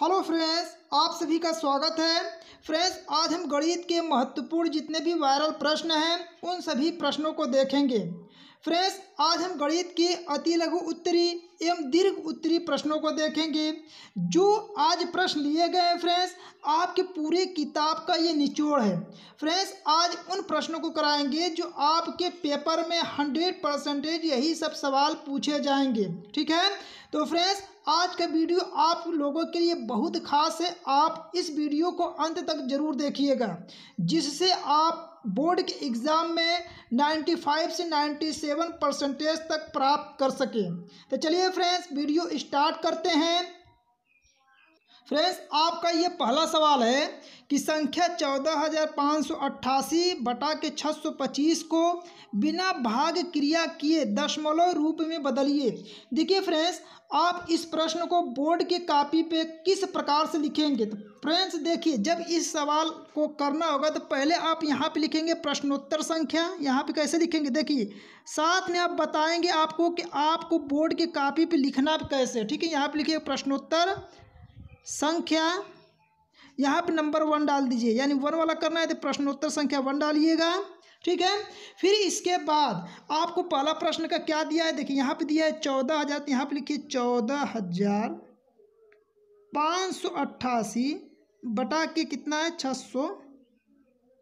Hello friends आप सभी का स्वागत है फ्रेंड्स आज हम गणित के महत्वपूर्ण जितने भी वायरल प्रश्न हैं उन सभी प्रश्नों को देखेंगे फ्रेंड्स आज हम गणित के अति लघु उत्तरी एवं दीर्घ उत्तरी प्रश्नों को देखेंगे जो आज प्रश्न लिए गए हैं फ्रेंड्स आपके पूरे किताब का ये निचोड़ है फ्रेंड्स आज उन प्रश्नों को कराएंगे जो आपके पेपर में हंड्रेड परसेंटेज यही सब सवाल पूछे जाएंगे ठीक है तो फ्रेंड्स आज का वीडियो आप लोगों के लिए बहुत खास है आप इस वीडियो को अंत तक जरूर देखिएगा जिससे आप बोर्ड के एग्ज़ाम में 95 से 97 परसेंटेज तक प्राप्त कर सकें तो चलिए फ्रेंड्स वीडियो स्टार्ट करते हैं फ्रेंड्स आपका ये पहला सवाल है कि संख्या चौदह हजार पाँच सौ अट्ठासी बटा के छः सौ पच्चीस को बिना भाग क्रिया किए दशमलव रूप में बदलिए देखिए फ्रेंड्स आप इस प्रश्न को बोर्ड के कापी पे किस प्रकार से लिखेंगे तो फ्रेंड्स देखिए जब इस सवाल को करना होगा तो पहले आप यहाँ पे लिखेंगे प्रश्नोत्तर संख्या यहाँ पे कैसे लिखेंगे देखिए साथ में आप बताएंगे आपको कि आपको बोर्ड के कापी पर लिखना कैसे ठीक है यहाँ पर लिखिए प्रश्नोत्तर संख्या यहाँ पे नंबर वन डाल दीजिए यानी वन वाला करना है तो प्रश्नोत्तर संख्या वन डालिएगा ठीक है फिर इसके बाद आपको पहला प्रश्न का क्या दिया है देखिए यहाँ पे दिया है चौदह हज़ार तो यहाँ पर लिखिए चौदह हज़ार पाँच सौ अट्ठासी बटा के कितना है छः सौ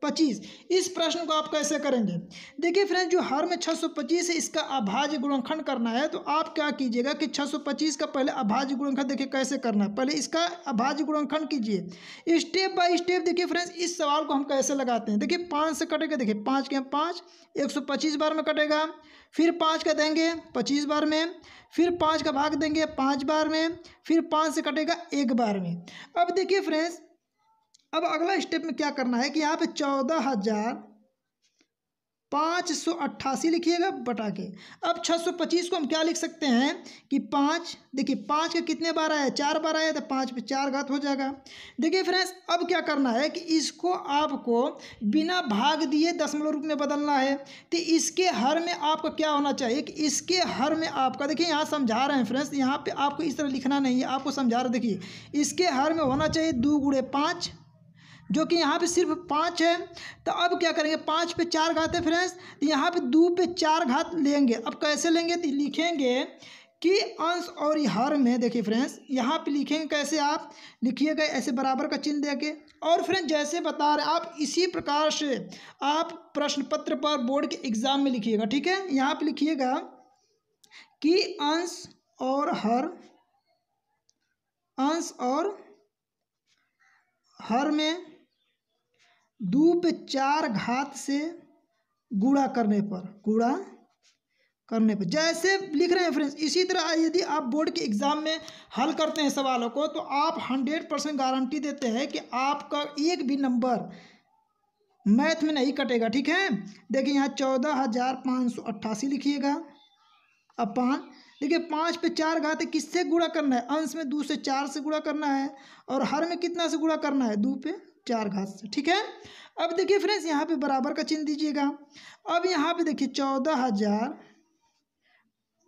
पच्चीस इस प्रश्न को आप कैसे करेंगे देखिए फ्रेंड जो हर में छः सौ पच्चीस है इसका अभाज्य गुणनखंड करना है तो आप क्या कीजिएगा कि छः सौ पच्चीस का पहले अभाज्य गुणनखंड देखिए कैसे करना है पहले इसका अभाज्य गुणनखंड कीजिए स्टेप बाय स्टेप देखिए फ्रेंड्स इस सवाल को हम कैसे लगाते हैं देखिए पाँच से कटेगा देखिए पाँच के पाँच एक सौ पच्चीस बार में कटेगा फिर पाँच का देंगे पच्चीस बार में फिर पाँच का भाग देंगे पाँच बार में फिर पाँच से कटेगा एक बार में अब देखिए फ्रेंड्स अब अगला स्टेप में क्या करना है कि यहाँ पे चौदह हजार पाँच सौ अट्ठासी लिखिएगा बटा के अब छः सौ पच्चीस को हम क्या लिख सकते हैं कि पाँच देखिए पाँच का कितने बार आया चार बार आया तो पाँच पे चार घात हो जाएगा देखिए फ्रेंड्स अब क्या करना है कि इसको आपको बिना भाग दिए दशमलव रूप में बदलना है तो इसके हर में आपका क्या होना चाहिए कि इसके हर में आपका देखिए यहाँ समझा रहे हैं फ्रेंड्स यहाँ पर आपको इस तरह लिखना नहीं है आपको समझा रहे देखिए इसके हर में होना चाहिए दो गुड़े पाँच जो कि यहाँ पे सिर्फ पाँच है तो अब क्या करेंगे पाँच पे चार घात है फ्रेंड्स तो यहाँ पे दो पे चार घात लेंगे अब कैसे लेंगे तो लिखेंगे कि अंश और हर में देखिए फ्रेंड्स यहाँ पे लिखेंगे कैसे आप लिखिएगा ऐसे बराबर का चिन्ह देके और फ्रेंड्स जैसे बता रहे आप इसी प्रकार से आप प्रश्न पत्र पर बोर्ड के एग्ज़ाम में लिखिएगा ठीक है यहाँ पर लिखिएगा कि अंश और हर अंश और हर में दो पे चार घात से गुड़ा करने पर गुड़ा करने पर जैसे लिख रहे हैं फ्रेंड्स इसी तरह यदि आप बोर्ड के एग्ज़ाम में हल करते हैं सवालों को तो आप हंड्रेड परसेंट गारंटी देते हैं कि आपका एक भी नंबर मैथ में नहीं कटेगा ठीक है देखिए यहाँ चौदह हज़ार पाँच सौ अट्ठासी लिखिएगा अब पाँच देखिए पाँच पे चार घात है किससे गुड़ा करना है अंश में दो से चार से गुड़ा करना है और हर में कितना से गुड़ा करना है दो पे चार घात से ठीक है अब देखिए फ्रेंड्स यहाँ पे बराबर का चिन्ह दीजिएगा अब यहाँ पे देखिए चौदह हज़ार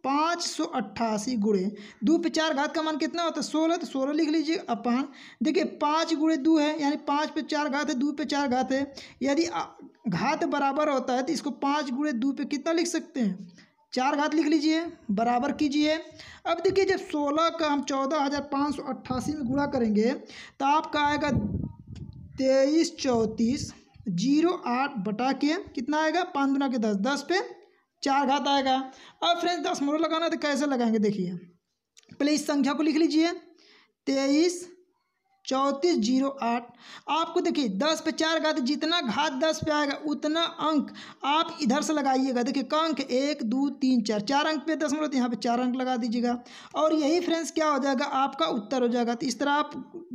पाँच सौ अट्ठासी गुड़े दो पे चार घात का मान कितना होता है सोलह तो सोलह लिख लीजिए अपान देखिए पाँच गुड़े दो है यानी पाँच पे चार घात है दो पे चार घात है यदि घात बराबर होता है तो इसको पाँच गुड़े दो पे कितना लिख सकते हैं चार घात लिख लीजिए बराबर कीजिए अब देखिए जब सोलह का हम चौदह हज़ार पाँच सौ अट्ठासी में गुणा करेंगे तो आपका आएगा तेईस चौंतीस जीरो आठ बटा के कितना आएगा पाँच दुना के दस दस पे चार घात आएगा अब फ्रेंड्स दस मोड़ लगाना है तो कैसे लगाएंगे देखिए पहले इस संख्या को लिख लीजिए तेईस चौंतीस जीरो आठ आपको देखिए दस पे चार घात जितना घात दस पे आएगा उतना अंक आप इधर से लगाइएगा देखिए कंक एक दो तीन चार चार अंक पे दशमलव तो यहाँ पे चार अंक लगा दीजिएगा और यही फ्रेंड्स क्या हो जाएगा आपका उत्तर हो जाएगा तो इस तरह आप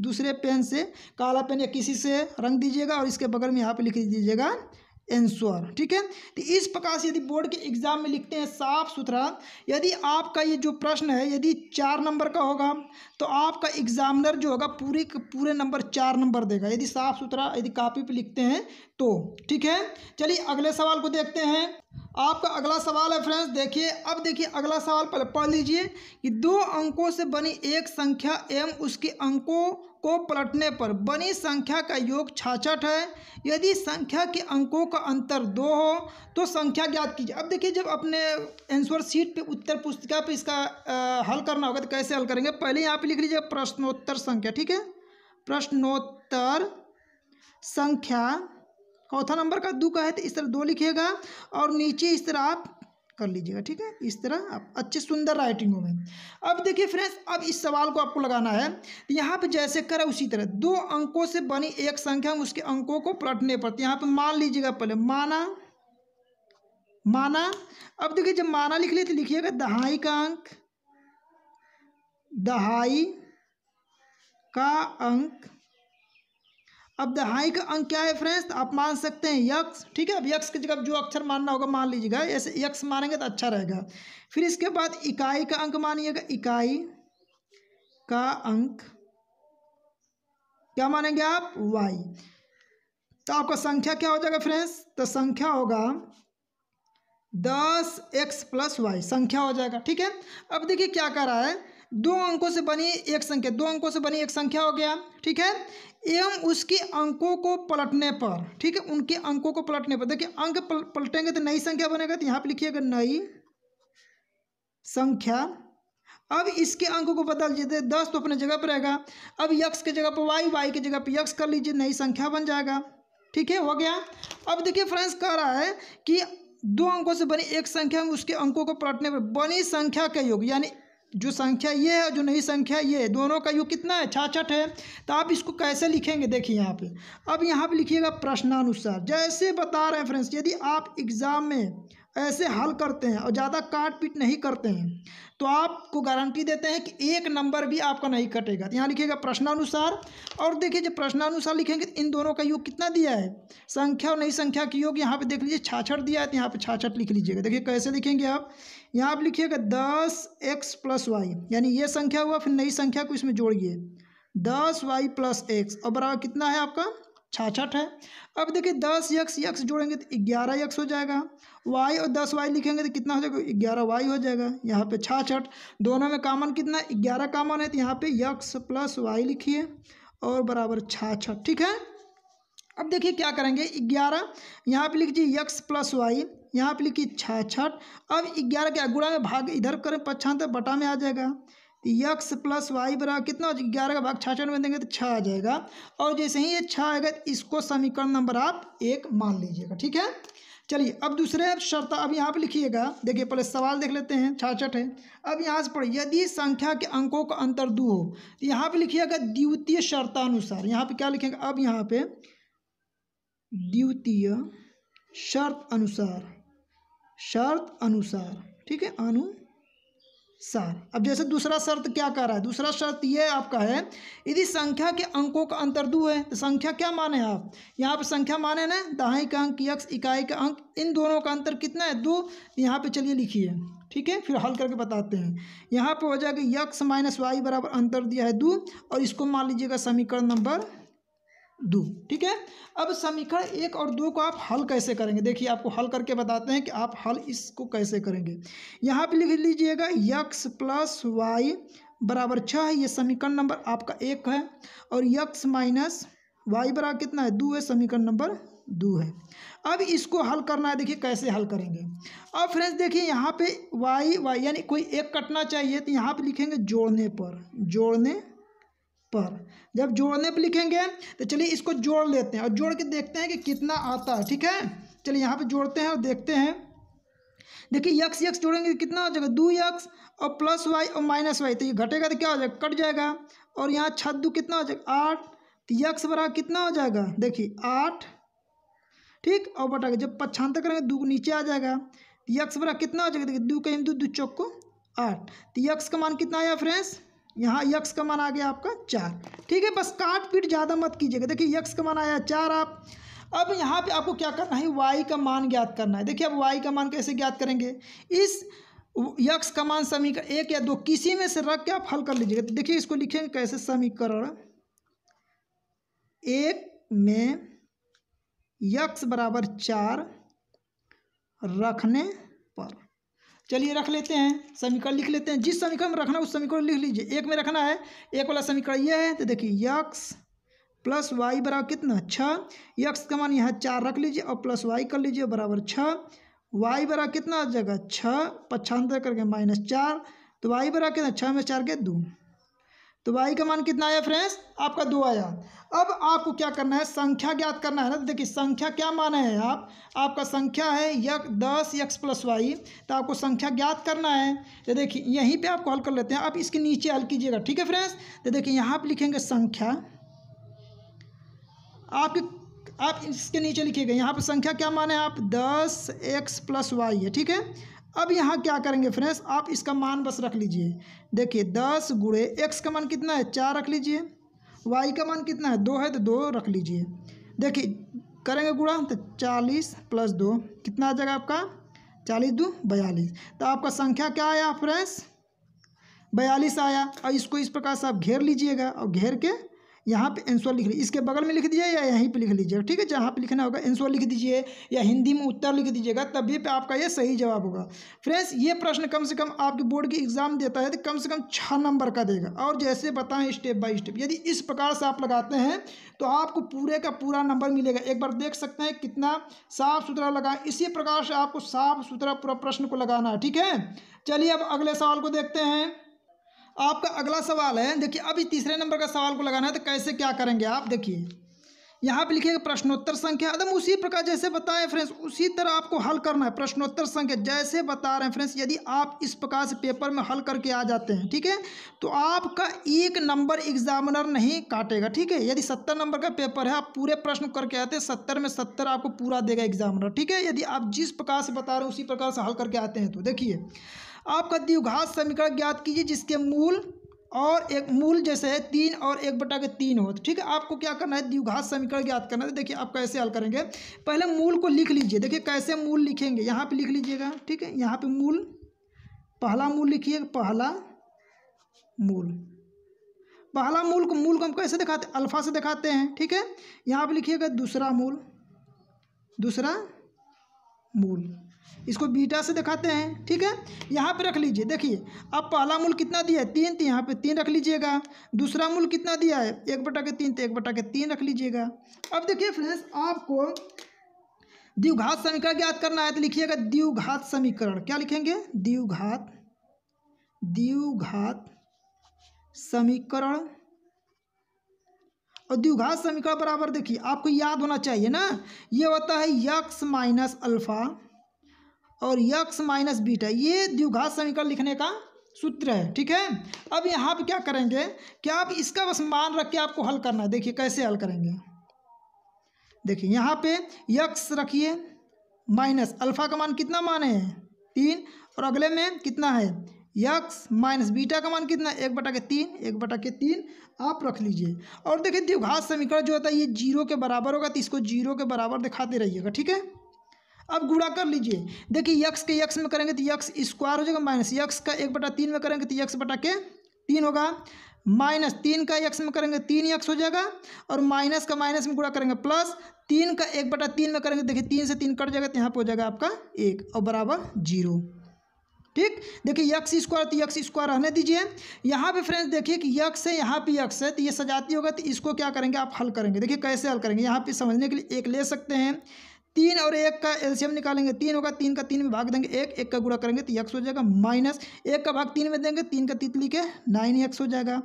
दूसरे पेन से काला पेन या किसी से रंग दीजिएगा और इसके बगल में यहाँ पर लिख दीजिएगा एंसर ठीक है तो इस प्रकार से यदि बोर्ड के एग्जाम में लिखते हैं साफ सुथरा यदि आपका ये जो प्रश्न है यदि चार नंबर का होगा तो आपका एग्जामिनर जो होगा पूरे पूरे नंबर चार नंबर देगा यदि साफ सुथरा यदि कापी पे लिखते हैं तो ठीक है चलिए अगले सवाल को देखते हैं आपका अगला सवाल है फ्रेंड्स देखिए अब देखिए अगला सवाल पढ़ लीजिए कि दो अंकों से बनी एक संख्या एम उसके अंकों को पलटने पर बनी संख्या का योग छाछठ है यदि संख्या के अंकों का अंतर दो हो तो संख्या ज्ञात कीजिए अब देखिए जब अपने आंसर सीट पे उत्तर पुस्तिका पे इसका आ, हल करना होगा तो कैसे हल करेंगे पहले यहाँ पे लिख लीजिए प्रश्नोत्तर संख्या ठीक है प्रश्नोत्तर संख्या चौथा नंबर का दो का है तो इस तरह दो लिखिएगा और नीचे इस तरह आप कर लीजिएगा ठीक है इस तरह आप अच्छी सुंदर राइटिंग हो गए अब देखिए फ्रेंड्स अब इस सवाल को आपको लगाना है यहाँ पे जैसे करा उसी तरह दो अंकों से बनी एक संख्या उसके अंकों को पलटने पड़ते यहाँ पे मान लीजिएगा पहले माना माना अब देखिए जब माना लिख लिए तो लिखिएगा दहाई का अंक दहाई का अंक अब दहाई का अंक क्या है फ्रेंड्स तो आप मान सकते हैं यक्स ठीक है अब यक्स की जगह जो अक्षर मानना होगा मान लीजिएगा ऐसे यक्स मानेंगे तो अच्छा रहेगा फिर इसके बाद इकाई का अंक मानिएगा इकाई का अंक क्या मानेंगे आप वाई तो आपका संख्या क्या हो जाएगा फ्रेंड्स तो संख्या होगा दस एक्स प्लस वाई संख्या हो जाएगा ठीक है अब देखिए क्या कर रहा है दो अंकों से बनी एक संख्या दो अंकों से बनी एक संख्या हो गया ठीक है एवं उसके अंकों को पलटने पर ठीक है उनके अंकों को पलटने पर देखिए अंक पल, पलटेंगे तो नई संख्या बनेगा तो यहाँ पर लिखिएगा नई संख्या अब इसके अंकों को बदल दीजिए तो दस तो अपने जगह पर रहेगा अब यक्स के जगह पर वाई वाई की जगह पर यक्स कर लीजिए नई संख्या बन जाएगा ठीक है हो गया अब देखिए फ्रेंड्स कह रहा है कि दो अंकों से बनी एक संख्या में उसके अंकों को पलटने पर बनी संख्या का योग यानी जो संख्या ये है जो नई संख्या ये है दोनों का योग कितना है छाछठ है तो आप इसको कैसे लिखेंगे देखिए यहाँ पे अब यहाँ पे लिखिएगा प्रश्नानुसार जैसे बता रहे हैं फ्रेंड्स यदि आप एग्ज़ाम में ऐसे हल करते हैं और ज़्यादा काट पीट नहीं करते हैं तो आपको गारंटी देते हैं कि एक नंबर भी आपका नहीं कटेगा तो यहाँ लिखिएगा प्रश्नानुसार और देखिए जब प्रश्नानुसार लिखेंगे तो इन दोनों का योग कितना दिया है संख्या और नई संख्या की योग यहाँ पे देख लीजिए छाछठ दिया है तो यहाँ पे छाछठ लिख लीजिएगा देखिए कैसे लिखेंगे आप यहाँ आप लिखिएगा दस एक्स प्लस वाई यानी ये संख्या हुआ फिर नई संख्या को इसमें जोड़िए दस वाई प्लस एक्स और बराबर कितना है आपका छाछठ है अब देखिए दस यक्स यक्स जोड़ेंगे तो ग्यारह यक्स हो जाएगा वाई और दस वाई लिखेंगे तो कितना हो जाएगा ग्यारह वाई हो जाएगा यहाँ पे छाछठ दोनों में कामन कितना ग्यारह कामन है तो यहाँ पे यक्स प्लस वाई लिखिए और बराबर छाछठ ठीक है अब देखिए क्या करेंगे ग्यारह यहाँ पे लिखिए यक्स प्लस वाई यहाँ पे लिखिए छाछठ अब ग्यारह के अगुड़ा में भाग इधर करें पच्छान बटा में आ जाएगा यक्स प्लस वाई बराबर कितना ग्यारह का भाग छाछठ में देंगे तो छः आ जाएगा और जैसे ही ये छः आएगा तो इसको समीकरण नंबर आप एक मान लीजिएगा ठीक है चलिए अब दूसरे शर्त अब यहाँ पर लिखिएगा देखिए पहले सवाल देख लेते हैं छाछठ है अब यहाँ से पढ़िए यदि संख्या के अंकों का अंतर दो हो तो यहाँ पे लिखिएगा द्वितीय शर्तानुसार यहाँ पे क्या लिखेंगे अब यहाँ पे द्वितीय शर्त अनुसार शर्त अनुसार ठीक है अनु सार अब जैसे दूसरा शर्त क्या कह रहा है दूसरा शर्त ये आपका है यदि संख्या के अंकों का अंतर दो है तो संख्या क्या माने आप यहाँ पर संख्या माने ना दहाई का अंक यक्स इकाई का अंक इन दोनों का अंतर कितना है दो यहाँ पे चलिए लिखिए ठीक है फिर हल करके बताते हैं यहाँ पे हो जाएगा यक्स माइनस वाई बराबर अंतर दिया है दो और इसको मान लीजिएगा समीकरण नंबर दो ठीक है अब समीकरण एक और दो को आप हल कैसे करेंगे देखिए आपको हल करके बताते हैं कि आप हल इसको कैसे करेंगे यहाँ पे लिख लीजिएगा यक्स प्लस वाई बराबर छः है ये समीकरण नंबर आपका एक है और यक्स माइनस वाई बराबर कितना है दो है समीकरण नंबर दो है अब इसको हल करना है देखिए कैसे हल करेंगे अब फ्रेंड्स देखिए यहाँ पे वाई वाई यानी कोई एक कटना चाहिए तो यहाँ पे लिखेंगे जोड़ने पर जोड़ने पर जब जोड़ने पर लिखेंगे तो चलिए इसको जोड़ लेते हैं और जोड़ के देखते हैं कि कितना आता है ठीक है चलिए यहाँ पे जोड़ते हैं और देखते हैं देखिए यक्स यक्स जोड़ेंगे तो कितना हो जाएगा दो यक्स और प्लस वाई और माइनस वाई तो ये घटेगा तो क्या हो जाएगा कट जाएगा और यहाँ छद्दू कितना हो जाएगा आठ तो यक्स बराबर कितना हो जाएगा देखिए आठ ठीक और बटा जब पक्षांतर करेंगे दो नीचे आ जाएगा यक्स तो बराबर कितना हो जाएगा देखिए दो कहीं दो दो चौक को आठ तो यक्स का मान कितना आया फ्रेंड्स यहाँ यक्स का मान आ गया आपका चार ठीक है बस काट पीट ज़्यादा मत कीजिएगा देखिए यक्स का मान आया चार आप अब यहाँ पे आपको क्या करना है वाई का मान ज्ञात करना है देखिए अब वाई का मान कैसे ज्ञात करेंगे इस यक्स का मान समीकरण एक या दो किसी में से रख के आप हल कर लीजिएगा तो देखिए इसको लिखेंगे कैसे समीकरण एक में यक्स बराबर चार रखने चलिए रख लेते हैं समीकरण लिख लेते हैं जिस समीकरण में रखना उस समीकरण लिख लीजिए एक में रखना है एक वाला समीकरण ये है तो देखिए यक्स प्लस वाई बराबर कितना छः यक्स का मान यहाँ चार रख लीजिए और प्लस वाई कर लीजिए बराबर छः वाई बराबर कितना जगह छः पच्छांतर करके माइनस चार तो वाई बराबर कितना छः में चार के दो तो वाई का मान कितना आया फ्रेंड्स आपका दो आया अब आपको क्या करना है संख्या ज्ञात करना है ना तो देखिए संख्या क्या माना है आप आपका संख्या है यक दस यक्स प्लस वाई तो आपको संख्या ज्ञात करना है तो देखिए यहीं पे आप कॉल कर लेते हैं आप इसके नीचे हल कीजिएगा ठीक है फ्रेंड्स तो देखिए यहाँ पर लिखेंगे संख्या आपके आप इसके नीचे लिखिएगा यहाँ पर संख्या क्या माने आप दस एक्स प्लस वाई है ठीक है अब यहाँ क्या करेंगे फ्रेंड्स आप इसका मान बस रख लीजिए देखिए दस गुड़े एक्स का मान कितना है चार रख लीजिए वाई का मान कितना है दो है तो दो रख लीजिए देखिए करेंगे गुड़ा तो चालीस प्लस दो कितना आ जाएगा आपका चालीस दो बयालीस तो आपका संख्या क्या आया फ्रेंड्स बयालीस आया और इसको इस प्रकार से आप घेर लीजिएगा और घेर के यहाँ पे एंसोर लिख लीजिए इसके बगल में लिख दीजिए या यहीं पे लिख लीजिएगा ठीक है जहाँ पे लिखना होगा एंसोर लिख दीजिए या हिंदी में उत्तर लिख दीजिएगा तभी पे आपका ये सही जवाब होगा फ्रेंड्स ये प्रश्न कम से कम आपके बोर्ड की एग्ज़ाम देता है तो कम से कम छः नंबर का देगा और जैसे बताएं स्टेप बाय स्टेप यदि इस प्रकार से आप लगाते हैं तो आपको पूरे का पूरा नंबर मिलेगा एक बार देख सकते हैं कितना साफ सुथरा लगा इसी प्रकार से आपको साफ सुथरा पूरा प्रश्न को लगाना है ठीक है चलिए अब अगले सवाल को देखते हैं आपका अगला सवाल है देखिए अभी तीसरे नंबर का सवाल को लगाना है तो कैसे क्या करेंगे आप देखिए यहाँ पे लिखेगा प्रश्नोत्तर संख्या एकदम उसी प्रकार जैसे बताए फ्रेंड्स उसी तरह आपको हल करना है प्रश्नोत्तर संख्या जैसे बता रहे हैं फ्रेंड्स यदि आप इस प्रकार से पेपर में हल करके आ जाते हैं ठीक है तो आपका एक नंबर एग्जामिनर नहीं काटेगा ठीक है यदि सत्तर नंबर का पेपर है आप पूरे प्रश्न करके आते हैं सत्तर में सत्तर आपको पूरा देगा एग्जामिनर ठीक है यदि आप जिस प्रकार से बता रहे हैं उसी प्रकार से हल करके आते हैं तो देखिए आपका द्विघात समीकरण ज्ञात कीजिए जिसके मूल और एक मूल जैसे है तीन और एक बटा के तीन हो तो ठीक है आपको क्या करना है द्विघात समीकरण ज्ञात करना है देखिए आप कैसे हल करेंगे पहले मूल को लिख लीजिए देखिए कैसे मूल लिखेंगे यहाँ पे लिख लीजिएगा ठीक है यहाँ पे मूल पहला मूल लिखिए पहला मूल पहला मूल को मूल को हम कैसे दिखाते अल्फा से दिखाते हैं ठीक है यहाँ पर लिखिएगा दूसरा मूल दूसरा मूल इसको बीटा से दिखाते हैं ठीक है यहाँ पे रख लीजिए देखिए अब पहला मूल कितना दिया है तीन तो यहाँ पे तीन रख लीजिएगा दूसरा मूल कितना दिया है एक बटा के तीन तो एक बटा के तीन रख लीजिएगा अब देखिए फ्रेंड्स आपको द्विघात समीकरण ज्ञात करना है तो लिखिएगा द्विघात समीकरण क्या लिखेंगे द्विघात द्विघात समीकरण और द्विघात समीकरण बराबर देखिए आपको याद होना चाहिए ना ये होता है यक्स माइनस अल्फ़ा और यक्स माइनस बीटा ये द्विघात समीकरण लिखने का सूत्र है ठीक है अब यहाँ पर क्या करेंगे क्या आप इसका बस मान रख के आपको हल करना है देखिए कैसे हल करेंगे देखिए यहाँ पे यक्स रखिए माइनस अल्फ़ा का मान कितना माने है तीन और अगले में कितना है यक्स माइनस बीटा का मान कितना एक बटा के तीन एक बटा के तीन आप रख लीजिए और देखिए द्विघात समीकरण जो होता है ये जीरो के बराबर होगा तो इसको जीरो के बराबर दिखाते रहिएगा ठीक है अब गुड़ा कर लीजिए देखिए यक्स के यक्स में करेंगे तो यक्स स्क्वायर हो जाएगा माइनस यक्स का एक बटा तीन में करेंगे तो यक्स बटा के तीन होगा माइनस तीन का यक्स में करेंगे तीन यक्स हो जाएगा और माइनस का माइनस में गुड़ा करेंगे प्लस तीन का एक बटा तीन में करेंगे देखिए तीन से तीन कट जाएगा तो यहाँ पर हो जाएगा आपका एक और बराबर जीरो ठीक देखिए यक्स स्क्वायर तो यक्स स्क्वायर रहने दीजिए यहाँ पे फ्रेंड्स देखिए कि यक्स है यहाँ पे यक्स है तो ये सजाती होगा तो इसको क्या करेंगे आप हल करेंगे देखिए कैसे हल करेंगे यहाँ पे समझने के लिए एक ले सकते हैं तीन और एक का एल्शियम निकालेंगे तीन होगा तीन का तीन में भाग देंगे एक एक का गुड़ा करेंगे तो एक्स हो जाएगा माइनस एक का भाग तीन में देंगे तीन का तितली के नाइन एक्स हो जाएगा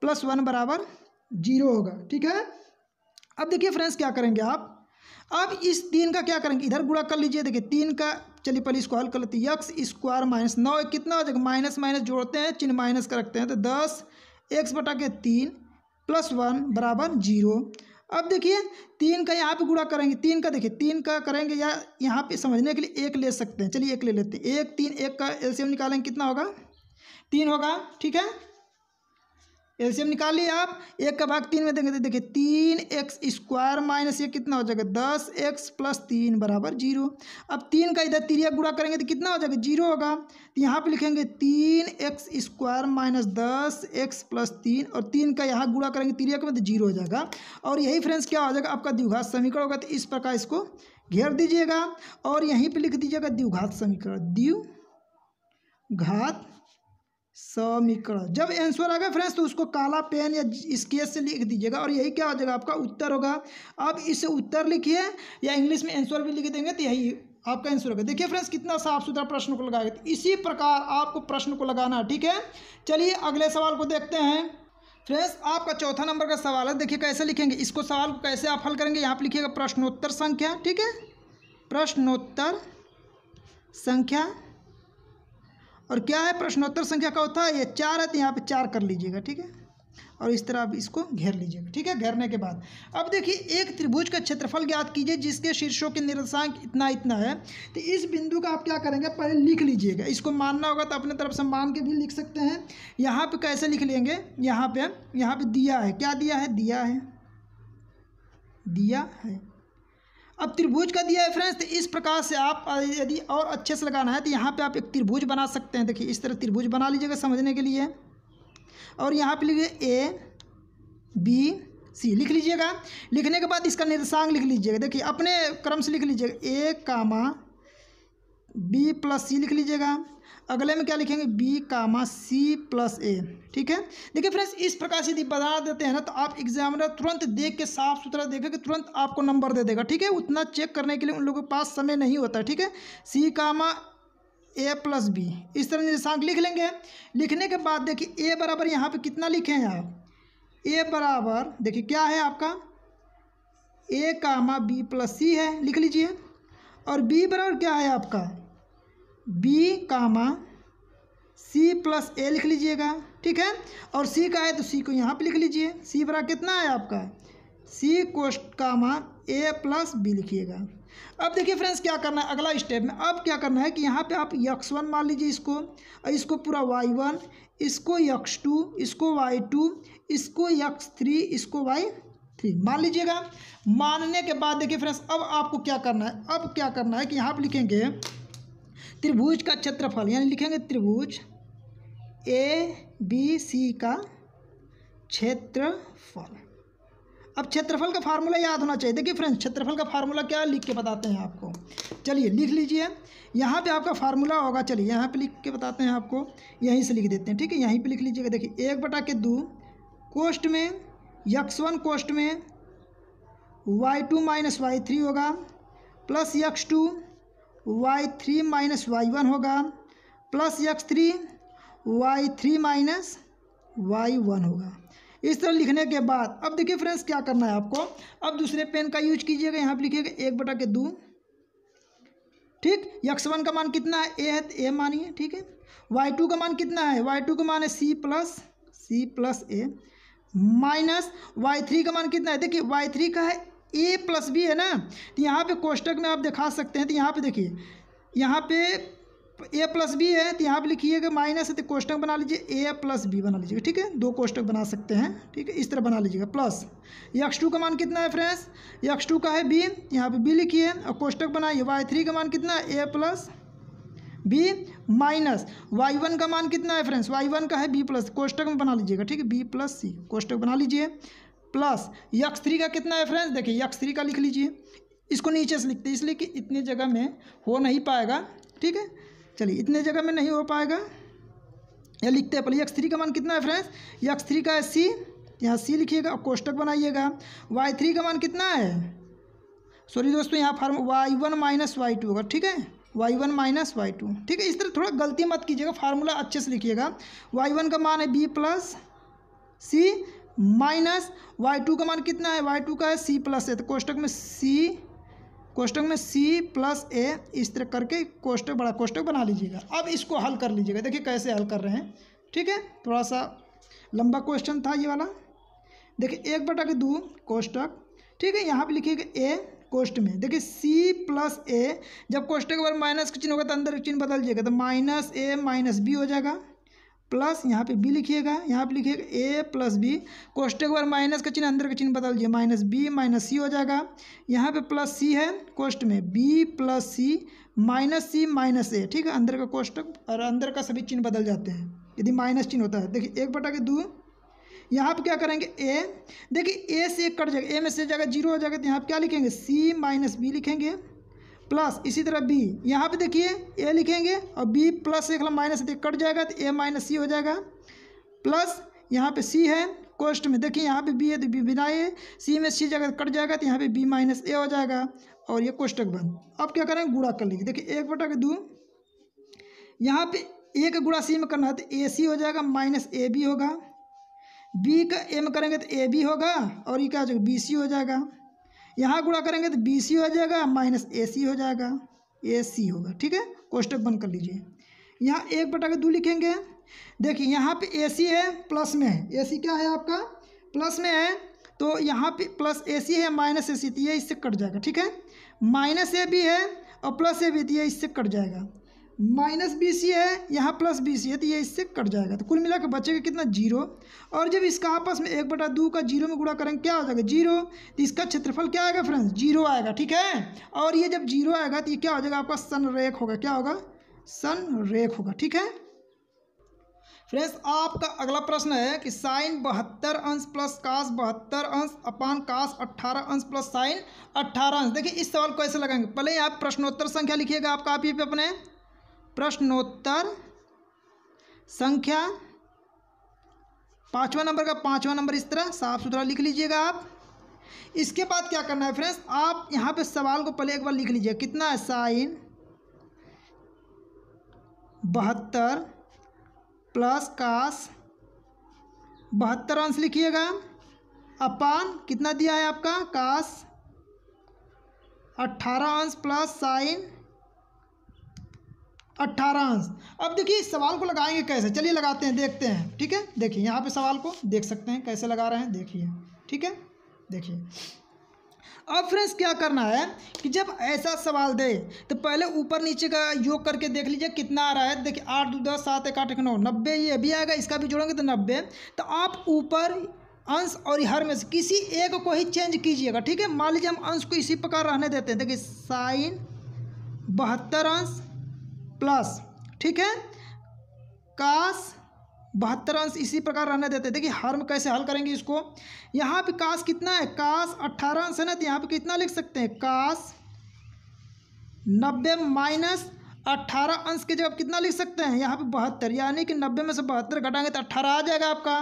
प्लस वन बराबर जीरो होगा ठीक है अब देखिए फ्रेंड्स क्या करेंगे आप अब इस तीन का क्या करेंगे इधर गुड़ा कर लीजिए देखिए तीन का चलिए पहले इसको हल कर लेते हैं यक्स स्क्वायर माइनस नौ कितना हो जाएगा माइनस माइनस जोड़ते हैं चिन्ह माइनस का रखते हैं तो दस एक्स बटा के तीन प्लस वन बराबर जीरो अब देखिए तीन का यहाँ पे गुड़ा करेंगे तीन का देखिए तीन का करेंगे या यहाँ पे समझने के लिए एक ले सकते हैं चलिए एक ले लेते हैं एक तीन एक का एलसीएम निकालेंगे कितना होगा तीन होगा ठीक है एलसीएम निकालिए आप एक का भाग तीन में देंगे तो देखिए तीन एक्स स्क्वायर माइनस ये कितना हो जाएगा दस एक्स प्लस तीन बराबर जीरो अब तीन का इधर तिरिया गुड़ा करेंगे तो कितना हो जाएगा जीरो होगा तो यहाँ पे लिखेंगे तीन एक्स स्क्वायर माइनस दस एक्स प्लस तीन और तीन का यहाँ गुड़ा करेंगे तिरिया का मतलब जीरो हो जाएगा और यही फ्रेंड्स क्या हो जाएगा आपका द्विघात समीकरण होगा तो इस प्रकार इसको घेर दीजिएगा और यहीं पर लिख दीजिएगा द्विघात समीकरण द्विघात समीकरण जब आंसर आ गया फ्रेंड्स तो उसको काला पेन या स्केच से लिख दीजिएगा और यही क्या हो जाएगा आपका उत्तर होगा अब इसे उत्तर लिखिए या इंग्लिश में आंसर भी लिख देंगे तो यही आपका आंसर होगा देखिए फ्रेंड्स कितना साफ सुथरा प्रश्न को लगाएगा इसी प्रकार आपको प्रश्न को लगाना है ठीक है चलिए अगले सवाल को देखते हैं फ्रेंड्स आपका चौथा नंबर का सवाल है देखिए कैसे लिखेंगे इसको सवाल को कैसे आप हल करेंगे यहाँ पर लिखिएगा प्रश्नोत्तर संख्या ठीक है प्रश्नोत्तर संख्या और क्या है प्रश्नोत्तर संख्या का होता है ये चार है तो यहाँ पर चार कर लीजिएगा ठीक है और इस तरह आप इसको घेर लीजिएगा ठीक है घेरने के बाद अब देखिए एक त्रिभुज का क्षेत्रफल ज्ञात कीजिए जिसके शीर्षों के निर्देशांक इतना इतना है तो इस बिंदु का आप क्या करेंगे पहले लिख लीजिएगा इसको मानना होगा तो अपने तरफ से मान के भी लिख सकते हैं यहाँ पर कैसे लिख लेंगे यहाँ पे यहाँ पर दिया है क्या दिया है दिया है दिया है अब त्रिभुज का दिया है फ्रेंड्स तो इस प्रकार से आप यदि और अच्छे से लगाना है तो यहाँ पे आप एक त्रिभुज बना सकते हैं देखिए इस तरह त्रिभुज बना लीजिएगा समझने के लिए और यहाँ पे लिखिए ए बी सी लिख लीजिएगा लिखने के बाद इसका निर्देशांक लिख लीजिएगा देखिए अपने क्रम से लिख लीजिएगा ए कामा बी प्लस सी लिख लीजिएगा अगले में क्या लिखेंगे बी कामा सी प्लस ए ठीक है देखिए फ्रेंड्स इस प्रकार से यदि बता देते हैं ना तो आप एग्जामिनर तुरंत देख के साफ सुथरा देखें कि तुरंत आपको नंबर दे देगा ठीक है उतना चेक करने के लिए उन लोगों के पास समय नहीं होता ठीक है सी कामा ए प्लस बी इस तरह निशांक लिख लेंगे लिखने के बाद देखिए ए बराबर यहाँ पर कितना लिखे हैं आप ए बराबर देखिए क्या है आपका ए कामा बी प्लस सी है लिख लीजिए और बी बराबर क्या है आपका बी कामा सी प्लस ए लिख लीजिएगा ठीक है और सी का है तो सी को यहाँ पे लिख लीजिए सी बराबर कितना है आपका सी कोस्ट कामा ए प्लस बी लिखिएगा अब देखिए फ्रेंड्स क्या करना है अगला स्टेप में अब क्या करना है कि यहाँ पे आप यक्स वन मान लीजिए इसको और इसको पूरा वाई वन इसको यक्स टू इसको वाई टू इसको यक्स थ्री इसको वाई ठीक मान लीजिएगा मानने के बाद देखिए फ्रेंड्स अब आपको क्या करना है अब क्या करना है कि यहाँ पर लिखेंगे त्रिभुज का क्षेत्रफल यानी लिखेंगे त्रिभुज ए बी सी का क्षेत्रफल अब क्षेत्रफल का फार्मूला याद होना चाहिए देखिए फ्रेंड्स क्षेत्रफल का फार्मूला क्या है लिख के बताते हैं आपको चलिए लिख लीजिए यहाँ पे आपका फार्मूला होगा चलिए यहाँ पे लिख के बताते हैं आपको यहीं से लिख देते हैं ठीक है यहीं पे लिख लीजिएगा देखिए एक बटा के दो कोष्ट में यक्स वन कोष्ट में Y two minus Y three होगा plus X two Y three minus Y one होगा plus X three Y three minus Y one होगा इस तरह लिखने के बाद अब देखिए फ्रेंड्स क्या करना है आपको अब दूसरे पेन का यूज कीजिएगा यहाँ पर लिखिएगा एक बटा के दो ठीक यक्स वन का मान कितना है ए है तो ए मानिए ठीक है वाई टू का मान कितना है वाई टू का मान है C plus C plus A minus Y three का मान कितना है देखिए वाई थ्री का है ए प्लस बी है ना तो यहाँ पे कोष्टक में आप दिखा सकते हैं तो यहाँ पे देखिए यहाँ पे ए प्लस बी है तो यहाँ पे लिखिएगा माइनस है तो कोष्टक बना लीजिए ए प्लस बी बना लीजिएगा ठीक है दो कोष्टक बना सकते हैं ठीक है इस तरह बना लीजिएगा प्लस यक्स टू का मान कितना है फ्रेंड्स यक्स टू का है बी यहाँ पर बी लिखिए और कोष्टक बनाइए वाई थ्री का मान कितना है A plus B minus Y one का मान कितना है फ्रेंड्स वाई वन का है बी प्लस कोष्टक में बना लीजिएगा ठीक है बी प्लस सी कोष्टक बना लीजिए प्लस यक्स थ्री का कितना है फ्रेंड्स देखिए यक्स थ्री का लिख लीजिए इसको नीचे से लिखते हैं इसलिए कि इतनी जगह में हो नहीं पाएगा ठीक है चलिए इतने जगह में नहीं हो पाएगा या लिखते हैं पहले यक्स थ्री का मान कितना है फ्रेंड्स यक्स थ्री का है सी यहाँ सी लिखिएगा और कोष्टक बनाइएगा वाई थ्री का मान कितना है सॉरी दोस्तों यहाँ फार्म Y one minus Y two होगा ठीक है Y one minus Y two ठीक है इस तरह थोड़ा गलती मत कीजिएगा फार्मूला अच्छे से लिखिएगा वाई वन का मान है B plus C minus Y two का मान कितना है वाई टू का है सी प्लस ए तो कोष्टक में सी कोष्टक में सी प्लस ए इस तरह करके कोष्टक बड़ा कोष्टक बना लीजिएगा अब इसको हल कर लीजिएगा देखिए कैसे हल कर रहे हैं ठीक है थोड़ा सा लंबा क्वेश्चन था ये वाला देखिए एक बटा के दो कोष्टक ठीक है यहाँ पर लिखिएगा ए कोष्ट में देखिए सी प्लस ए जब कोष्ट के बाद माइनस का चिन्ह होगा तो अंदर का चिन्ह बदल जाएगा तो माइनस ए माइनस बी हो जाएगा प्लस यहाँ पे बी लिखिएगा यहाँ पे लिखिएगा ए प्लस बी कोष्ट के बाद माइनस का चिन्ह अंदर का चिन्ह बदल दिए माइनस बी माइनस सी हो जाएगा यहाँ पे प्लस सी है कोष्ट में B plus C minus C minus A ठीक है अंदर का कोष्ट और अंदर का सभी चिन्ह बदल जाते हैं यदि माइनस चिन्ह होता है देखिए एक बटा के दो यहाँ पे क्या करेंगे ए देखिए ए से एक कट जाएगा ए में से जाएगा जीरो हो जाएगा तो यहाँ पे क्या लिखेंगे सी माइनस बी लिखेंगे प्लस इसी तरह बी यहाँ पे देखिए ए लिखेंगे और बी प्लस एक माइनस एक कट जाएगा तो ए माइनस सी हो जाएगा प्लस यहाँ पे सी है कोस्ट में देखिए यहाँ पे बी है तो बी बिना ए सी में सी जगह तो कट जाएगा तो यहाँ पे बी माइनस ए हो जाएगा और ये कोष्टक बंद अब क्या करेंगे गुड़ा कर लेंगे देखिए एक बटा के दो यहाँ पे एक गुड़ा सी में करना है तो ए सी हो जाएगा माइनस ए बी होगा बी का एम करेंगे तो ए बी होगा और ये e क्या हो जाएगा बी सी हो जाएगा यहाँ गुणा करेंगे तो बी सी हो जाएगा माइनस ए सी हो जाएगा ए सी होगा ठीक है कोष्टक बंद कर लीजिए यहाँ एक बटा के दो लिखेंगे देखिए यहाँ पे ए सी है प्लस में है ए सी क्या है आपका प्लस में है तो यहाँ पे प्लस ए सी है माइनस ए सी तो ये इससे कट जाएगा ठीक है माइनस ए भी है और प्लस ए भी ये इससे कट जाएगा माइनस बी सी है यहाँ प्लस बी सी है तो ये इससे कट जाएगा तो कुल मिला के बचेगा कितना जीरो और जब इसका आपस में एक बटा दो का जीरो में गुणा करेंगे क्या हो जाएगा जीरो तो इसका क्षेत्रफल क्या आएगा फ्रेंड्स जीरो आएगा ठीक है और ये जब जीरो आएगा तो ये क्या हो जाएगा आपका सन रेक होगा क्या होगा सन रेक होगा ठीक है फ्रेंड्स आपका अगला प्रश्न है कि साइन बहत्तर अंश प्लस काश बहत्तर अंश अपान काश अट्ठारह अंश प्लस साइन अट्ठारह अंश देखिए इस सवाल को ऐसे लगाएंगे पहले आप प्रश्नोत्तर संख्या लिखिएगा आप कापी पे अपने प्रश्नोत्तर संख्या पाँचवा नंबर का पाँचवा नंबर इस तरह साफ सुथरा लिख लीजिएगा आप इसके बाद क्या करना है फ्रेंड्स आप यहाँ पे सवाल को पहले एक बार लिख लीजिए कितना है साइन बहत्तर प्लस कास बहत्तर अंश लिखिएगा अपान कितना दिया है आपका कास अट्ठारह अंश प्लस साइन अट्ठारह अंश अब देखिए इस सवाल को लगाएंगे कैसे चलिए लगाते हैं देखते हैं ठीक है देखिए यहाँ पे सवाल को देख सकते हैं कैसे लगा रहे हैं देखिए ठीक है देखिए अब फ्रेंड्स क्या करना है कि जब ऐसा सवाल दे तो पहले ऊपर नीचे का योग करके देख लीजिए कितना आ रहा है देखिए आठ दो दस सात एक आठ एक नौ नब्बे ये भी आएगा इसका भी जोड़ेंगे तो नब्बे तो आप ऊपर अंश और हर में से किसी एक को ही चेंज कीजिएगा ठीक है मान लीजिए हम अंश को इसी प्रकार रहने देते हैं देखिए साइन बहत्तर अंश प्लस ठीक है काश बहत्तर अंश इसी प्रकार रहने देते देखिए हर में कैसे हल करेंगे इसको यहाँ पे काश कितना है काश अट्ठारह अंश है ना तो यहाँ पे कितना लिख सकते हैं काश नब्बे माइनस अट्ठारह अंश के जब कितना लिख सकते हैं यहाँ पे बहत्तर यानी कि नब्बे में से बहत्तर घटाएंगे तो अट्ठारह आ जाएगा आपका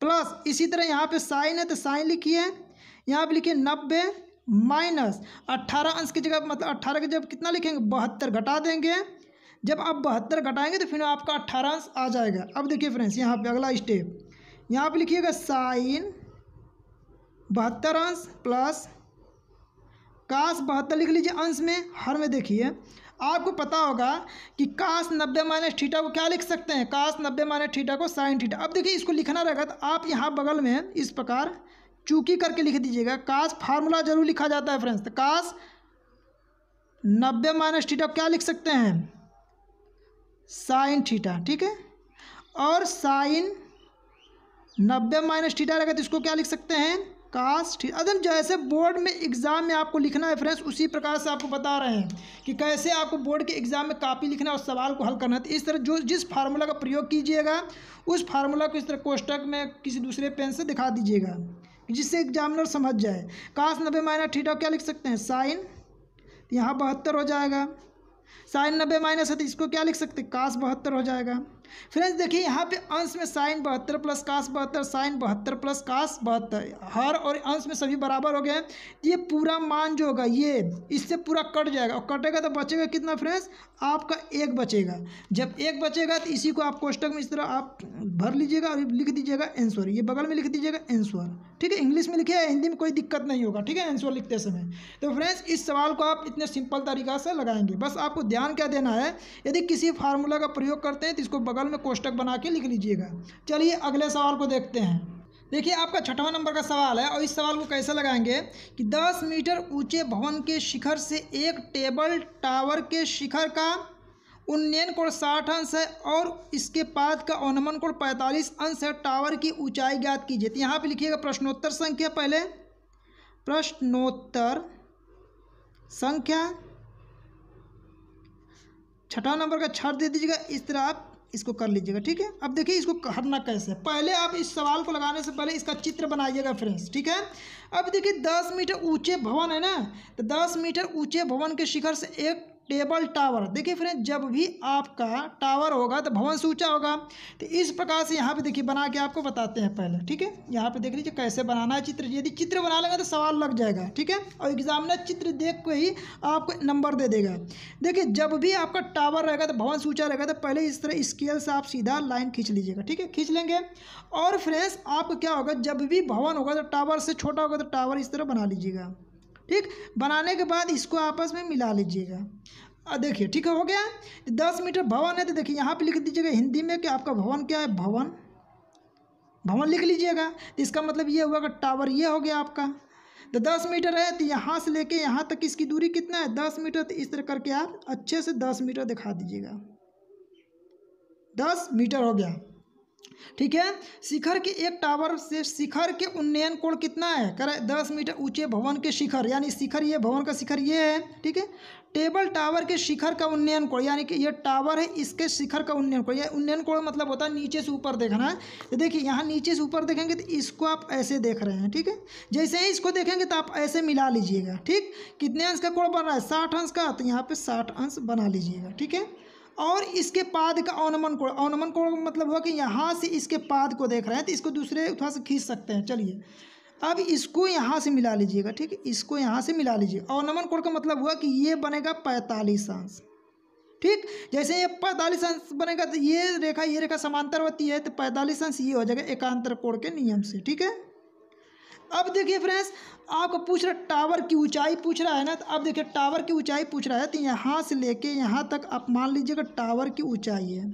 प्लस इसी तरह यहाँ पे साइन है तो साइन लिखिए यहाँ पे लिखिए नब्बे माइनस अट्ठारह अंश की जगह मतलब अट्ठारह की जगह कितना लिखेंगे बहत्तर घटा देंगे जब आप बहत्तर घटाएंगे तो फिर आपका अट्ठारह अंश आ जाएगा अब देखिए फ्रेंड्स यहाँ पे अगला स्टेप यहाँ पे लिखिएगा साइन बहत्तर अंश प्लस काश बहत्तर लिख लीजिए अंश में हर में देखिए आपको पता होगा कि काश नब्बे माइनस ठीठा को क्या लिख सकते हैं काश नब्बे माइनस ठीठा को साइन ठीठा अब देखिए इसको लिखना रहेगा तो आप यहाँ बगल में इस प्रकार चूकी करके लिख दीजिएगा काश फार्मूला जरूर लिखा जाता है फ्रेंड्स तो काश नब्बे माइनस ठीठा क्या लिख सकते हैं साइन थीटा ठीक है और साइन नब्बे माइनस थीटा रहेगा तो इसको क्या लिख सकते हैं कास्ट अदन जैसे बोर्ड में एग्ज़ाम में आपको लिखना है फ्रेंड्स उसी प्रकार से आपको बता रहे हैं कि कैसे आपको बोर्ड के एग्ज़ाम में कापी लिखना और सवाल को हल करना है तो इस तरह जो जिस फार्मूला का प्रयोग कीजिएगा उस फार्मूला को इस तरह कोष्टक में किसी दूसरे पेन से दिखा दीजिएगा जिससे एग्जामिनर समझ जाए कास्ट नब्बे माइनस थीटा क्या लिख सकते हैं साइन यहाँ बहत्तर हो जाएगा साइन नब्बे माइनस है तो इसको क्या लिख सकते कास बहत्तर हो जाएगा फ्रेंड्स देखिए यहाँ पे अंश में साइन बहत्तर प्लस काश बहत्तर साइन बहत्तर प्लस काश बहत्तर हर और अंश में सभी बराबर हो गए हैं ये पूरा मान जो होगा ये इससे पूरा कट जाएगा और कटेगा तो बचेगा कितना फ्रेंड्स आपका एक बचेगा जब एक बचेगा तो इसी को आप कोष्टक में इस तरह आप भर लीजिएगा और लिख दीजिएगा एंसर ये बगल में लिख दीजिएगा एंसर ठीक है इंग्लिश में लिखिए हिंदी में कोई दिक्कत नहीं होगा ठीक है एंसर लिखते समय तो फ्रेंड्स इस सवाल को आप इतने सिंपल तरीका से लगाएंगे बस आपको ध्यान क्या देना है यदि किसी फार्मूला का प्रयोग करते हैं तो इसको बगल में कोष्टक बना के लिख लीजिएगा चलिए अगले सवाल को देखते हैं देखिए आपका छठवां नंबर का सवाल है और इस सवाल को कैसे लगाएंगे कि 10 मीटर ऊंचे भवन के शिखर से एक टेबल टावर के शिखर का उन्नयन कोण साठ अंश है और इसके पाद का अनुमन कोण पैंतालीस अंश है टावर की ऊंचाई ज्ञात कीजिए तो यहाँ पर लिखिएगा प्रश्नोत्तर संख्या पहले प्रश्नोत्तर संख्या छठा नंबर का छठ दे दीजिएगा इस तरह आप इसको कर लीजिएगा ठीक है अब देखिए इसको हटना कैसे पहले आप इस सवाल को लगाने से पहले इसका चित्र बनाइएगा फ्रेंड्स ठीक है अब देखिए दस मीटर ऊंचे भवन है ना तो दस मीटर ऊंचे भवन के शिखर से एक टेबल टावर देखिए फ्रेंड जब भी आपका टावर होगा तो भवन सूचा होगा तो इस प्रकार से यहाँ पे देखिए बना के आपको बताते हैं पहले ठीक है यहाँ पे देख लीजिए कैसे बनाना है चित्र यदि चित्र बना लेंगे तो सवाल लग जाएगा ठीक है और एग्जामिनर चित्र देख के ही आपको नंबर दे देगा देखिए जब भी आपका टावर रहेगा तो भवन सूचा रहेगा तो पहले इस तरह स्केल से आप सीधा लाइन खींच लीजिएगा ठीक है खींच लेंगे और फ्रेंड्स आपको क्या होगा जब भी भवन होगा तो टावर से छोटा होगा तो टावर इस तरह बना लीजिएगा ठीक बनाने के बाद इसको आपस में मिला लीजिएगा देखिए ठीक है हो गया दस मीटर भवन है तो देखिए यहाँ पे लिख दीजिएगा हिंदी में कि आपका भवन क्या है भवन भवन लिख लीजिएगा तो इसका मतलब ये हुआ कि टावर ये हो गया आपका तो दस मीटर है तो यहाँ से लेके यहाँ तक इसकी दूरी कितना है दस मीटर तो इस तरह करके आप अच्छे से दस मीटर दिखा दीजिएगा दस मीटर हो गया ठीक है शिखर के एक टावर से शिखर के उन्नयन कोण कितना है कर दस मीटर ऊंचे भवन के शिखर यानी शिखर ये भवन का शिखर ये है ठीक है टेबल टावर के शिखर का उन्नयन कोण यानी कि ये टावर है इसके शिखर का उन्नयन कोण या उन्नयन कोण मतलब होता है नीचे से ऊपर देखना है तो देखिए यहाँ नीचे से ऊपर देखेंगे तो इसको आप ऐसे देख रहे हैं ठीक है जैसे ही इसको देखेंगे तो आप ऐसे मिला लीजिएगा ठीक कितने अंश का कोण बन रहा है साठ अंश का तो यहाँ पर साठ अंश बना लीजिएगा ठीक है और इसके पाद का अवनमन कोण अवनमन कोण मतलब हुआ कि यहाँ से इसके पाद को देख रहे हैं तो इसको दूसरे उठा से खींच सकते हैं चलिए अब इसको यहाँ से मिला लीजिएगा ठीक है इसको यहाँ से मिला लीजिए अवनमन कोण का मतलब हुआ कि ये बनेगा पैंतालीस अंश ठीक जैसे ये पैंतालीस अंश बनेगा तो ये रेखा ये रेखा समांतर होती है तो पैंतालीस अंश ये हो जाएगा एकांतर कोण के नियम से ठीक है अब देखिए फ्रेंड्स आपको पूछ रहा टावर की ऊंचाई पूछ रहा है ना तो अब देखिए टावर की ऊंचाई पूछ रहा है तो यहाँ से लेके यहाँ तक आप मान लीजिएगा टावर की ऊंचाई है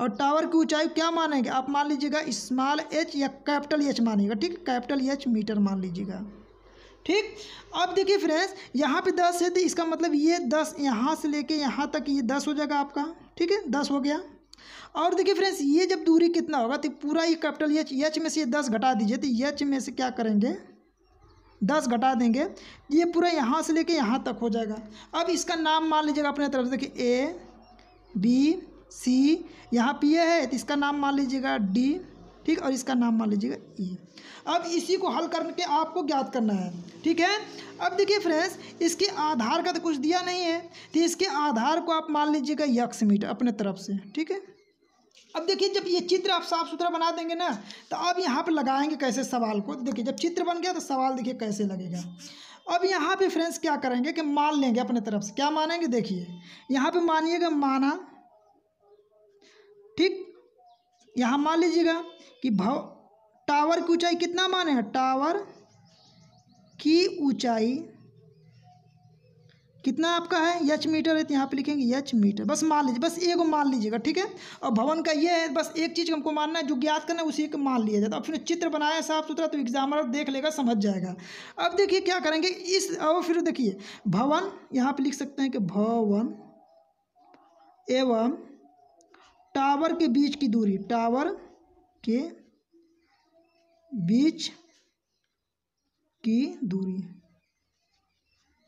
और टावर की ऊंचाई क्या मानेंगे आप मान लीजिएगा स्मॉल एच या कैपिटल एच मानिएगा ठीक कैपिटल एच मीटर मान लीजिएगा ठीक अब देखिए फ्रेंड्स यहाँ पे दस है तो इसका मतलब ये दस यहाँ से लेके यहाँ तक ये दस हो जाएगा आपका ठीक है दस हो गया और देखिए फ्रेंड्स ये जब दूरी कितना होगा तो पूरा ये कैपिटल एच एच में से ये दस घटा दीजिए तो एच में से क्या करेंगे दस घटा देंगे ये पूरा यहाँ से लेके यहाँ तक हो जाएगा अब इसका नाम मान लीजिएगा अपने तरफ से देखिए ए बी सी यहाँ पी ए है तो इसका नाम मान लीजिएगा डी ठीक और इसका नाम मान लीजिएगा ई e। अब इसी को हल करके आपको ज्ञात करना है ठीक है अब देखिए फ्रेंड्स इसके आधार का तो कुछ दिया नहीं है तो इसके आधार को आप मान लीजिएगा यक्स मीटर अपने तरफ से ठीक है अब देखिए जब ये चित्र आप साफ सुथरा बना देंगे ना तो अब यहाँ पर लगाएंगे कैसे सवाल को देखिए जब चित्र बन गया तो सवाल देखिए कैसे लगेगा अब यहाँ पे फ्रेंड्स क्या करेंगे कि मान लेंगे अपने तरफ से क्या मानेंगे देखिए यहाँ पे मानिएगा माना ठीक यहाँ मान लीजिएगा कि भव टावर की ऊंचाई कितना माने टावर की ऊंचाई कितना आपका है यच मीटर है तो यहाँ पे लिखेंगे यच मीटर बस मान लीजिए बस एक मान लीजिएगा ठीक है और भवन का ये है बस एक चीज़ हमको मानना है जो ज्ञात करना है उसी को मान लिया जाता है फिर चित्र बनाया साफ सुथरा तो एग्जामर देख लेगा समझ जाएगा अब देखिए क्या करेंगे इस और फिर देखिए भवन यहाँ पर लिख सकते हैं कि भवन एवं टावर के बीच की दूरी टावर के बीच की दूरी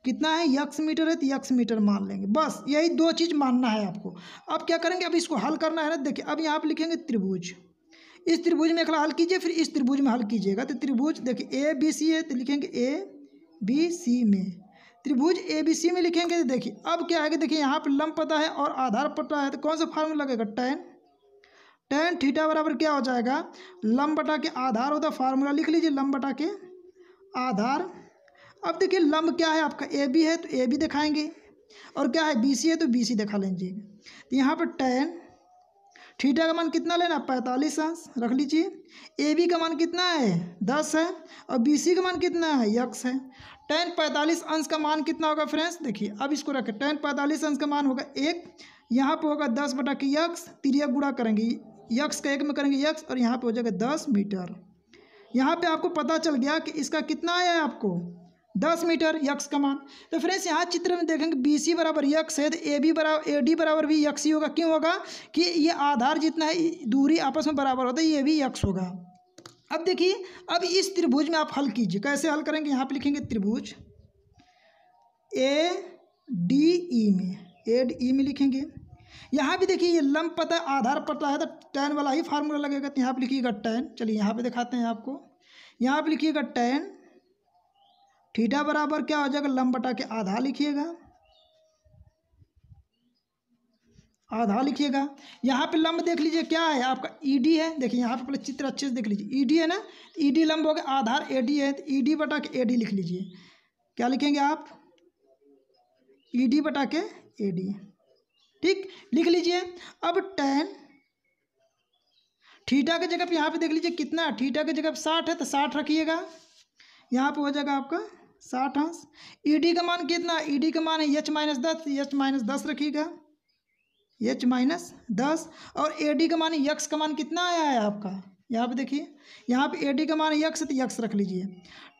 कितना है यक्स मीटर है तो यक्स मीटर मान लेंगे बस यही दो चीज़ मानना है आपको अब क्या करेंगे अब इसको हल करना है ना देखिए अब यहाँ पर लिखेंगे त्रिभुज इस त्रिभुज में हल कीजिए फिर इस त्रिभुज में हल कीजिएगा तो त्रिभुज देखिए ए बी सी है तो लिखेंगे ए बी सी में त्रिभुज ए बी सी में लिखेंगे तो देखिए अब क्या है कि देखिए यहाँ पर लंब पता है और आधार पता है तो कौन सा फार्मूला लगेगा टेन टेन थीटा बराबर क्या हो जाएगा लंब बटा के आधार होता फार्मूला लिख लीजिए लंब बटा के आधार अब देखिए लंब क्या है आपका ए बी है तो ए बी दिखाएंगे और क्या है बी सी है तो बी सी दिखा लेंगे तो यहाँ पर टेन थीटा का मान कितना लेना पैंतालीस अंश रख लीजिए ए बी का मान कितना है दस है और बी सी का मान कितना है यक्स है टेन पैंतालीस अंश का मान कितना होगा फ्रेंड्स देखिए अब इसको रखें टेन पैंतालीस अंश का मान होगा एक यहाँ पर होगा दस बटा के यक्स तिरिया गुड़ा करेंगे यक्स का एक में करेंगे यक्स और यहाँ पर हो जाएगा दस मीटर यहाँ पे आपको पता चल गया कि इसका कितना आया है आपको दस मीटर यक्स का मान तो फ्रेंड्स यहाँ चित्र में देखेंगे बी सी बराबर यक्स है तो ए बी बराबर ए डी बराबर भी यक्स ही होगा क्यों होगा कि ये आधार जितना है दूरी आपस में बराबर होता है ये भी यक्स होगा अब देखिए अब इस त्रिभुज में आप हल कीजिए कैसे हल करेंगे यहाँ पर लिखेंगे त्रिभुज ए डी ई में ए डी ई में लिखेंगे यहाँ भी देखिए ये लंब पता आधार पता है तो टेन वाला ही फार्मूला लगेगा तो यहाँ पर लिखिएगा टेन चलिए यहाँ पर दिखाते हैं आपको यहाँ पर लिखिएगा टेन थीटा बराबर क्या हो जाएगा लंब बटा के आधा लिखिएगा आधा लिखिएगा यहाँ पे लंब देख लीजिए क्या है आपका ईडी e है देखिए यहाँ पे पहले चित्र अच्छे से देख लीजिए ईडी e है ना ईडी e लंब हो गया आधार एडी है तो ईडी बटा के एडी लिख लीजिए क्या लिखेंगे आप ईडी बटा के एडी ठीक लिख लीजिए अब टेन ठीठा के जगह पे यहाँ पे देख लीजिए कितना ठीठा की जगह पे साठ है तो साठ रखिएगा यहाँ पे हो जाएगा आपका साठ अंश ई e डी का मान कितना ई e डी का मान है एच माइनस दस एच माइनस दस रखिएगा एच माइनस दस और ए डी का मान यक्स का मान कितना आया है आपका यहाँ पे देखिए यहाँ पे ए डी का मान यक्स तो यक्स रख लीजिए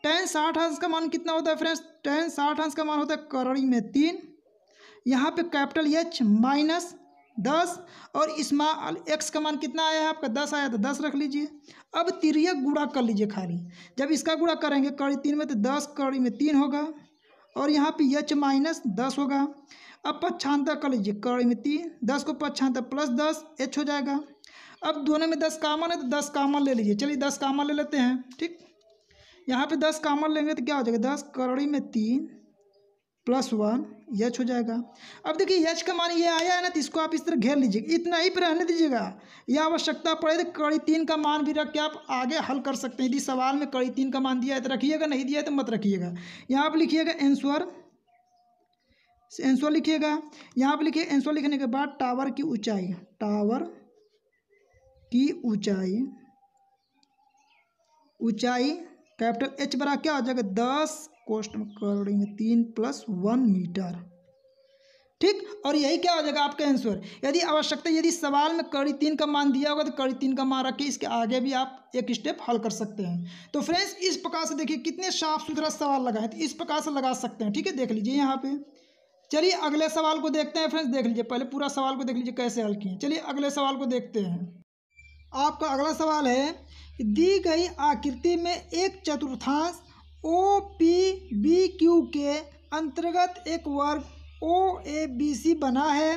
टेन साठ अंश का मान कितना होता है फ्रेंड्स टेन साठ अंश का मान होता है करोड़ी में तीन यहाँ पे कैपिटल एच माइनस दस और इसमा एक्स का मान कितना आया है आपका दस आया तो दस रख लीजिए अब तिरक गुड़ा कर लीजिए खाली जब इसका गुड़ा करेंगे कड़ी तीन में तो दस कड़ी में तीन होगा और यहाँ पे यच माइनस दस होगा अब पच्छांतर कर लीजिए कड़ी में तीन दस को पच्छांतर प्लस दस एच हो जाएगा अब दोनों में दस कामन है तो दस कामन ले लीजिए चलिए दस कामन ले लेते हैं ठीक यहाँ पे दस कामन लेंगे तो क्या हो जाएगा दस कड़ी में तीन प्लस वन यच हो जाएगा अब देखिए यच का मान ये आया है ना तो इसको आप इस तरह घेर लीजिएगा इतना ही पर रहने दीजिएगा यह आवश्यकता पड़े तो कड़ी तीन का मान भी रख के आप आगे हल कर सकते हैं यदि सवाल में कड़ी तीन का मान दिया है तो रखिएगा नहीं दिया है तो मत रखिएगा यहाँ आप लिखिएगा एंसर एंसर लिखिएगा यहाँ पर लिखिए एंसर लिखने के बाद टावर की ऊँचाई टावर की ऊँचाई ऊँचाई कैपिटल एच बड़ा क्या हो जाएगा दस कोष्ट में तीन प्लस वन मीटर ठीक और यही क्या हो जाएगा आपका आंसर यदि आवश्यकता यदि सवाल में कड़ी तीन का मान दिया होगा तो कड़ी तीन का मान रख के इसके आगे भी आप एक स्टेप हल कर सकते हैं तो फ्रेंड्स इस प्रकार से देखिए कितने साफ सुथरा सवाल लगा है तो इस प्रकार से लगा सकते हैं ठीक है देख लीजिए यहाँ पे चलिए अगले सवाल को देखते हैं फ्रेंड्स देख लीजिए पहले पूरा सवाल को देख लीजिए कैसे हल किए चलिए अगले सवाल को देखते हैं आपका अगला सवाल है दी गई आकृति में एक चतुर्थांश ओ पी बी क्यू के अंतर्गत एक वर्ग ओ ए बी सी बना है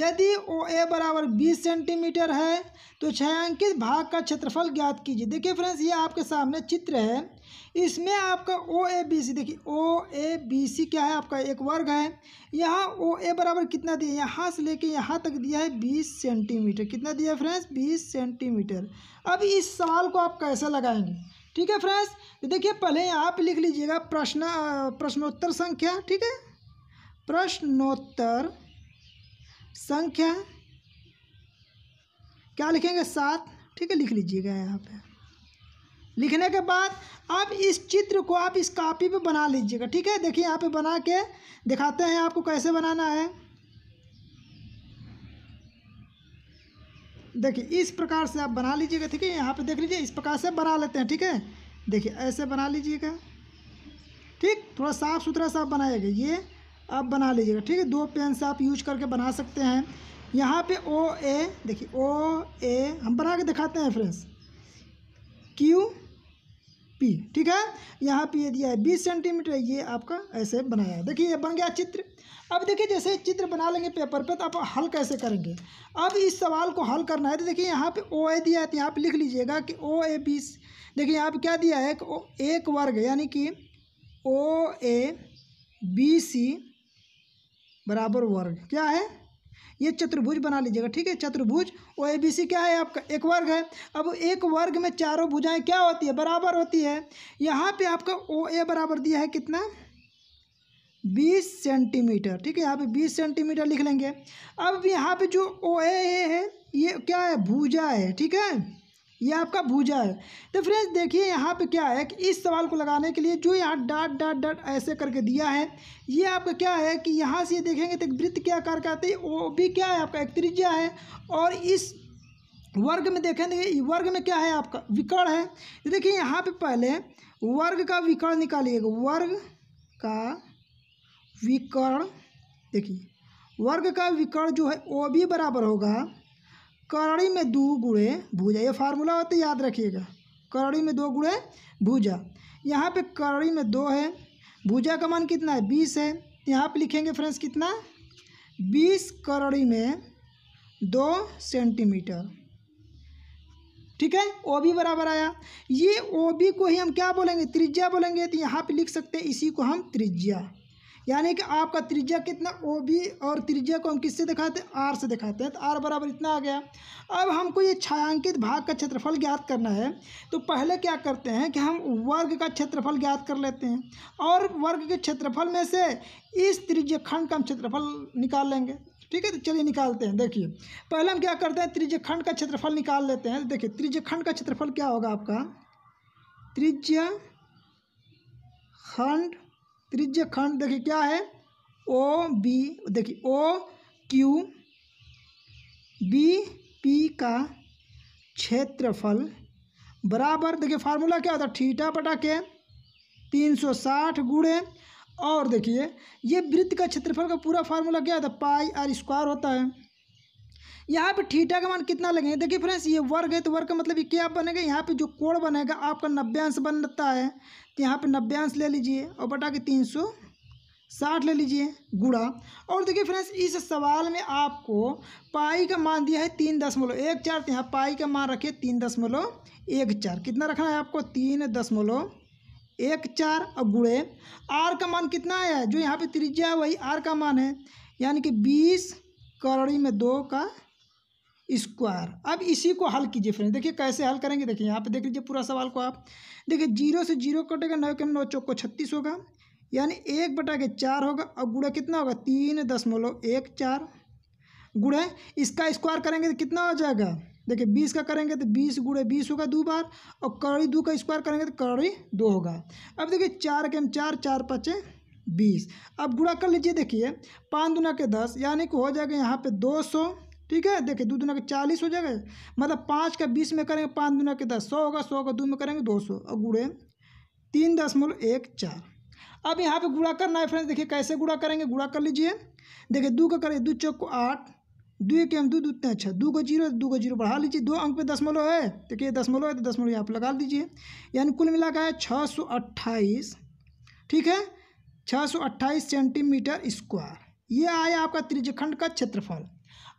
यदि ओ ए बराबर बीस सेंटीमीटर है तो छायांकित भाग का क्षेत्रफल ज्ञात कीजिए देखिए फ्रेंड्स ये आपके सामने चित्र है इसमें आपका ओ ए बी सी देखिए ओ ए बी सी क्या है आपका एक वर्ग है यहाँ ओ ए बराबर कितना दिया यहाँ से लेके यहाँ तक दिया है बीस सेंटीमीटर कितना दिया है फ्रेंड्स बीस सेंटीमीटर अब इस सवाल को आप कैसे लगाएंगे ठीक है फ्रेंड्स तो देखिए पहले आप लिख लीजिएगा प्रश्न प्रश्नोत्तर संख्या ठीक है प्रश्नोत्तर संख्या क्या लिखेंगे सात ठीक है लिख लीजिएगा यहाँ पे लिखने के बाद आप इस चित्र को आप इस कापी पे बना लीजिएगा ठीक है देखिए यहाँ पे बना के दिखाते हैं आपको कैसे बनाना है देखिए इस प्रकार से आप बना लीजिएगा ठीक है यहाँ पे देख लीजिए इस प्रकार से बना लेते हैं ठीक है देखिए ऐसे बना लीजिएगा ठीक थोड़ा साफ़ सुथरा सा बनाइएगा ये आप बना लीजिएगा ठीक है दो पेन से आप यूज करके बना सकते हैं यहाँ पे ओ ए देखिए ओ ए हम बना के दिखाते हैं फ्रेंड्स क्यू पी ठीक है यहाँ पे ये दिया है बीस सेंटीमीटर ये आपका ऐसे बनाया है देखिए ये बन गया चित्र अब देखिए जैसे चित्र बना लेंगे पेपर पे तो आप हल कैसे करेंगे अब इस सवाल को हल करना है तो देखिए यहाँ पे ओ ए दिया है तो यहाँ पे लिख लीजिएगा कि ओ ए बीस देखिए यहाँ पे क्या दिया है कि एक वर्ग यानी कि ओ ए बी सी बराबर वर्ग क्या है ये चतुर्भुज बना लीजिएगा ठीक है चतुर्भुज ओ ए बी सी क्या है आपका एक वर्ग है अब एक वर्ग में चारों भुजाएं क्या होती है बराबर होती है यहाँ पे आपका ओ ए बराबर दिया है कितना बीस सेंटीमीटर ठीक है यहाँ पे बीस सेंटीमीटर लिख लेंगे अब यहाँ पे जो ओ ए है ये क्या है भुजा है ठीक है ये आपका भूजा है तो फ्रेंड्स देखिए यहाँ पे क्या है कि इस सवाल को लगाने के लिए जो यहाँ डॉट डॉट डॉट ऐसे करके दिया है ये आपका क्या है कि यहाँ से ये देखेंगे तो वृत्त क्या आकार का आते वो भी क्या है आपका एक त्रिज्या है और इस वर्ग में देखेंगे तो वर्ग में क्या है आपका विकर्ण है तो देखिए यहाँ पर पहले वर्ग का विकर्ण निकालिएगा वर्ग का विकर्ण देखिए वर्ग का विकर्ण जो है वो भी बराबर होगा करड़ी में दो गुड़े भूजा ये फार्मूला होता है याद रखिएगा करड़ी में दो गुड़े भूजा यहाँ पे करड़ी में दो है भूजा का मान कितना है बीस है यहाँ पे लिखेंगे फ्रेंड्स कितना बीस करड़ी में दो सेंटीमीटर ठीक है ओ बी बराबर आया ये ओ बी को ही हम क्या बोलेंगे त्रिज्या बोलेंगे तो यहाँ पे लिख सकते हैं इसी को हम त्रिज्या यानी कि आपका त्रिज्या कितना ओ बी और त्रिज्या को हम किससे दिखाते हैं आर से दिखाते हैं तो आर बराबर इतना आ गया अब हमको ये छायांकित भाग का क्षेत्रफल ज्ञात करना है तो पहले क्या करते हैं कि हम वर्ग का क्षेत्रफल ज्ञात कर लेते हैं और वर्ग के क्षेत्रफल में से इस त्रिज्य खंड का हम क्षेत्रफल निकाल लेंगे ठीक है तो चलिए निकालते हैं देखिए पहले हम क्या करते हैं त्रिज्य खंड का क्षेत्रफल निकाल लेते हैं देखिए त्रिज्य खंड का क्षेत्रफल क्या होगा आपका त्रिज्य खंड त्रिज्य खंड देखिए क्या है ओ बी देखिए ओ क्यू बी पी का क्षेत्रफल बराबर देखिए फार्मूला क्या होता है ठीठा पटा के तीन सौ साठ गुड़े और देखिए ये वृत्त का क्षेत्रफल का पूरा फार्मूला क्या होता है पाई आर स्क्वायर होता है यहाँ पे ठीठा का मान कितना लगेंगे देखिए फ्रेंड्स ये वर्ग है तो वर्ग का मतलब ये क्या बनेगा यहाँ पे जो कोण बनेगा आपका नब्बे अंश बनता है तो यहाँ पे नब्बे अंश ले लीजिए और बटा के तीन सौ साठ ले लीजिए गुड़ा और देखिए फ्रेंड्स इस सवाल में आपको पाई का मान दिया है तीन दशमलव एक चार तो यहाँ पाई का मान रखिए तीन दशमलव एक चार कितना रखना है आपको तीन दशमलव एक चार और गुड़े आर का मान कितना आया है जो यहाँ पे त्रिज्या है वही आर का मान है यानी कि बीस करड़ी में दो का स्क्वायर अब इसी को हल कीजिए फ्रेंड देखिए कैसे हल करेंगे देखिए यहाँ पे देख लीजिए पूरा सवाल को आप देखिए जीरो से जीरो कटेगा नौ के नौ चौको छत्तीस होगा यानी एक बटा के चार होगा और गुड़ा कितना होगा तीन दशमलव एक चार गुड़े इसका स्क्वायर करेंगे तो कितना हो जाएगा देखिए बीस का करेंगे तो बीस गुड़े बीस होगा दो बार और कड़ी दो का स्क्वायर करेंगे तो कड़ी दो होगा अब देखिए चार के चार चार पचे बीस अब गुड़ा कर लीजिए देखिए पाँच दुना के दस यानी कि हो जाएगा यहाँ पर दो सौ ठीक है देखिए दो दुना के चालीस हो जाएगा मतलब पाँच का बीस में करेंगे पाँच दुना के दस सौ होगा सौ का दो में करेंगे दो सौ और गुड़े तीन दशमलव एक चार अब यहाँ पे गुड़ा करना है फ्रेंड्स देखिए कैसे गुड़ा करेंगे गुड़ा कर लीजिए देखिए दो का करें दो चौक को आठ दो एक एम दो दूतने अच्छा दो को जीरो दो को जीरो बढ़ा लीजिए दो अंक पे दशमलव है तो देखिए दशमलव है तो दशमलव यहाँ पर लगा दीजिए यानी कुल मिला है छः सौ अट्ठाईस ठीक है छः सौ अट्ठाईस सेंटीमीटर स्क्वायर ये आया आपका त्रिजखंड का क्षेत्रफल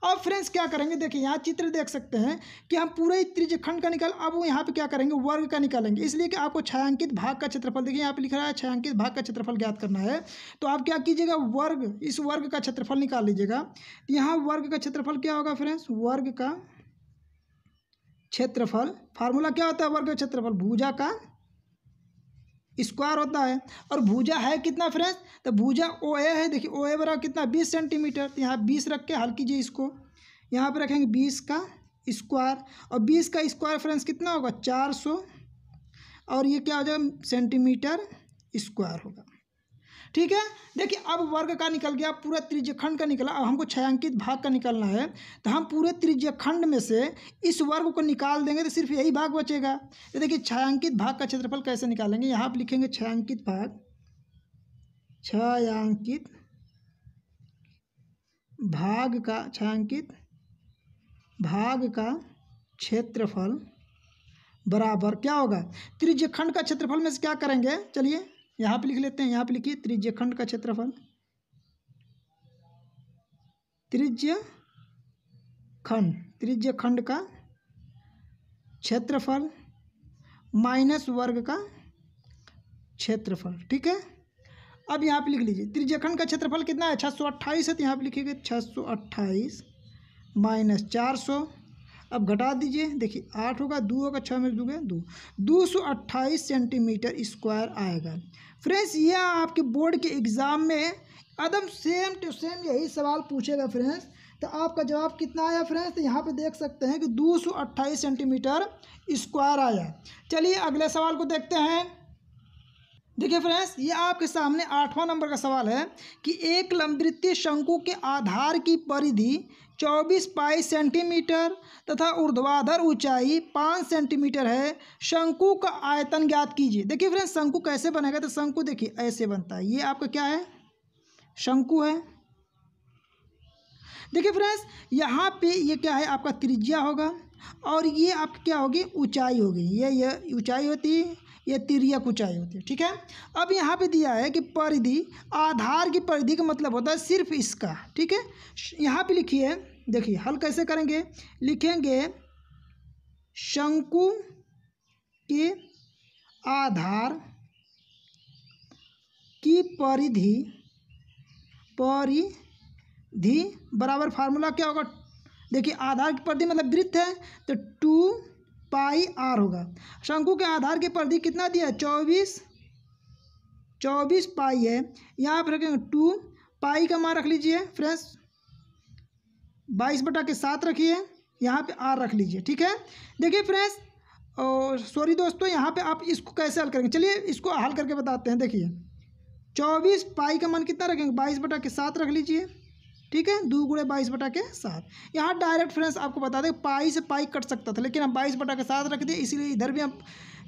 अब फ्रेंड्स क्या करेंगे देखिए यहाँ चित्र देख सकते हैं कि हम पूरे त्रिजखंड का निकाल अब वो यहाँ पे क्या करेंगे वर्ग का निकालेंगे इसलिए कि आपको छायांकित भाग का क्षेत्रफल देखिए यहाँ पे लिख रहा है छायांकित भाग का क्षेत्रफल ज्ञात करना है तो आप क्या कीजिएगा वर्ग इस वर्ग का क्षेत्रफल निकाल लीजिएगा तो यहाँ वर्ग का क्षेत्रफल क्या होगा फ्रेंड्स वर्ग का क्षेत्रफल फार्मूला क्या होता है वर्ग का क्षेत्रफल भूजा का स्क्वायर होता है और भूजा है कितना फ्रेंड्स तो भूजा ओ ए है देखिए ओ ए बराबर कितना बीस सेंटीमीटर तो यहाँ बीस रख के हल कीजिए इसको यहाँ पर रखेंगे बीस का स्क्वायर और बीस का स्क्वायर फ्रेंड्स कितना होगा चार सौ और ये क्या हो जाएगा सेंटीमीटर स्क्वायर होगा ठीक है देखिए अब वर्ग का निकल गया पूरा त्रिज्यखंड का निकला अब हमको छयांकित भाग का निकलना है तो हम पूरे त्रिज्यखंड में से इस वर्ग को निकाल देंगे तो सिर्फ यही भाग बचेगा तो देखिए छायांकित भाग का क्षेत्रफल कैसे निकालेंगे यहाँ आप लिखेंगे छयांकित भाग छयांकित भाग का छायांकित भाग का क्षेत्रफल बराबर क्या होगा त्रिज्यखंड का क्षेत्रफल में से क्या करेंगे चलिए यहाँ पे लिख लेते हैं यहाँ पे लिखिए त्रिज्य खंड का क्षेत्रफल त्रिज्य खंड त्रिज्य खंड का क्षेत्रफल माइनस वर्ग का क्षेत्रफल ठीक है अब यहाँ पे लिख लीजिए त्रिज्यखंड का क्षेत्रफल कितना है छः सौ अट्ठाईस है तो यहाँ पर लिखिएगा छः सौ अट्ठाईस माइनस चार सौ अब घटा दीजिए देखिए आठ होगा दो होगा छः में दूंगे दो दो सौ अट्ठाईस सेंटीमीटर स्क्वायर आएगा फ्रेंड्स ये आपके बोर्ड के एग्ज़ाम में एकदम सेम टू सेम यही सवाल पूछेगा फ्रेंड्स तो आपका जवाब कितना आया फ्रेंड्स तो यहाँ पे देख सकते हैं कि दो सौ अट्ठाईस सेंटीमीटर स्क्वायर आया चलिए अगले सवाल को देखते हैं देखिए फ्रेंड्स ये आपके सामने आठवां नंबर का सवाल है कि एक लंबवृत्तीय शंकु के आधार की परिधि चौबीस पाई सेंटीमीटर तथा ऊर्ध्वाधर ऊंचाई पाँच सेंटीमीटर है शंकु का आयतन ज्ञात कीजिए देखिए फ्रेंड्स शंकु कैसे बनेगा तो शंकु देखिए ऐसे बनता है ये आपका क्या है शंकु है देखिए फ्रेंड्स यहाँ पे ये क्या है आपका त्रिज्या होगा और ये आपकी क्या होगी ऊंचाई होगी ये ये ऊंचाई होती है ये तिरक ऊंचाई होती है ठीक है अब यहाँ पे दिया है कि परिधि आधार की परिधि का मतलब होता है सिर्फ इसका ठीक है यहाँ पे लिखिए देखिए हल कैसे करेंगे लिखेंगे शंकु के आधार की परिधि परिधि बराबर फार्मूला क्या होगा देखिए आधार की परिधि मतलब वृत्त है तो टू पाई आर होगा शंकु के आधार के परिधि कितना दिया है चौबीस चौबीस पाई है यहाँ पर रखेंगे टू पाई का मान रख लीजिए फ्रेंड्स बाईस बटा के साथ रखिए यहाँ पे आर रख लीजिए ठीक है देखिए फ्रेंड्स और सॉरी दोस्तों यहाँ पे आप इसको कैसे हल करेंगे चलिए इसको हल करके बताते हैं देखिए चौबीस पाई का मान कितना रखेंगे बाईस बटा के साथ रख लीजिए ठीक है दो गुड़े बाईस बटा के साथ यहाँ डायरेक्ट फ्रेंड्स आपको बता दें पाई से पाई कट सकता था लेकिन हम बाईस बटा के साथ रख दिए इसीलिए इधर भी हम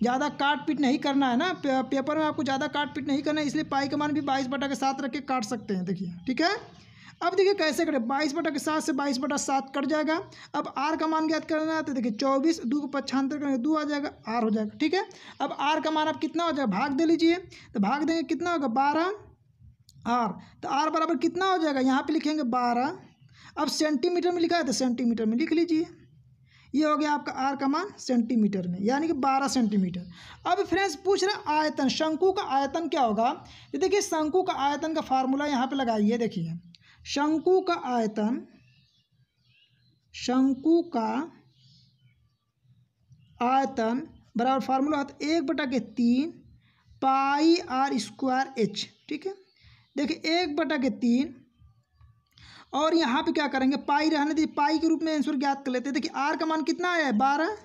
ज़्यादा काट पीट नहीं करना है ना पेपर में आपको ज़्यादा काट पीट नहीं करना है इसलिए पाई का मान भी बाईस बटा के साथ रख के काट सकते हैं देखिए ठीक है अब देखिए कैसे करें बाईस बटा के साथ से बाईस बटा सात कट जाएगा अब आर का मान ज्ञात करना है तो देखिए चौबीस दो को पच्छांतर करेंगे दो आ जाएगा आर हो जाएगा ठीक है अब आर का मान आप कितना हो जाएगा भाग दे लीजिए तो भाग देंगे कितना होगा बारह आर तो आर बराबर कितना हो जाएगा यहाँ पे लिखेंगे बारह अब सेंटीमीटर में लिखा है तो सेंटीमीटर में लिख लीजिए ये हो गया आपका आर का मान सेंटीमीटर में यानी कि बारह सेंटीमीटर अब फ्रेंड्स पूछ रहे आयतन शंकु का आयतन क्या होगा ये देखिए शंकु का आयतन का फार्मूला यहाँ पर लगाइए देखिए शंकु का आयतन शंकु का आयतन बराबर फार्मूला होता है तो एक बटा के तीन पाई आर स्क्वायर एच ठीक है देखिए एक बटा के तीन और यहाँ पे क्या करेंगे पाई रहने दी पाई के रूप में आंसर ज्ञात कर लेते हैं देखिए आर का मान कितना आया है बारह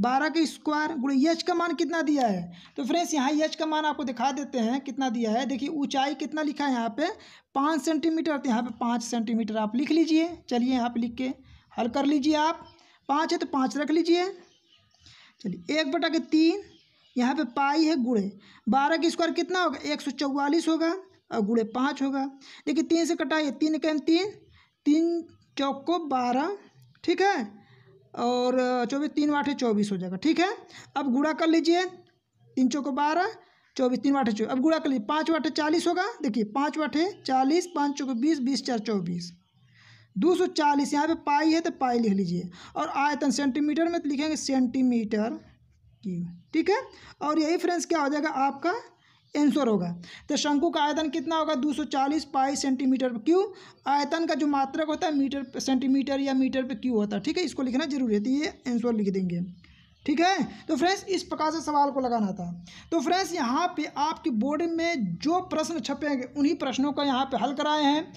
बारह के स्क्वायर गुड़े यच का मान कितना दिया है तो फ्रेंड्स यहाँ यच का मान आपको दिखा देते हैं कितना दिया है देखिए ऊंचाई कितना लिखा है यहाँ पे पाँच सेंटीमीटर तो यहाँ पे पाँच सेंटीमीटर आप लिख लीजिए चलिए यहाँ पे लिख के हल कर लीजिए आप पाँच है तो पाँच रख लीजिए चलिए एक बटा के तीन यहाँ पे पाई है गुड़े बारह के स्क्वायर कितना होगा एक सौ चौवालीस होगा और गुड़े पाँच होगा देखिए तीन से कटाइए तीन कैम तीन तीन चौक को बारह ठीक है और चौबीस तीन आठे चौबीस हो जाएगा ठीक है अब गुड़ा कर लीजिए तीन चौको बारह चौबीस तीन आठे चौबीस अब गुड़ा कर लीजिए पाँच वाटे चालीस होगा देखिए पाँच वाटे चालीस पाँच चौको बीस बीस चार चौबीस दो सौ चालीस यहाँ पर पाई है तो पाई लिख लीजिए और आयतन सेंटीमीटर में तो लिखेंगे सेंटीमीटर की ठीक है और यही फ्रेंड्स क्या हो जाएगा आपका आंसर होगा तो शंकु का आयतन कितना होगा 240 पाई सेंटीमीटर पर क्यू आयतन का जो मात्रक होता है मीटर सेंटीमीटर या मीटर पे क्यू होता है ठीक है इसको लिखना जरूरी है तो ये आंसर लिख देंगे ठीक है तो फ्रेंड्स इस प्रकार से सवाल को लगाना था तो फ्रेंड्स यहाँ पे आपके बोर्ड में जो प्रश्न छपेंगे उन्हीं प्रश्नों का यहाँ पे हल कराए हैं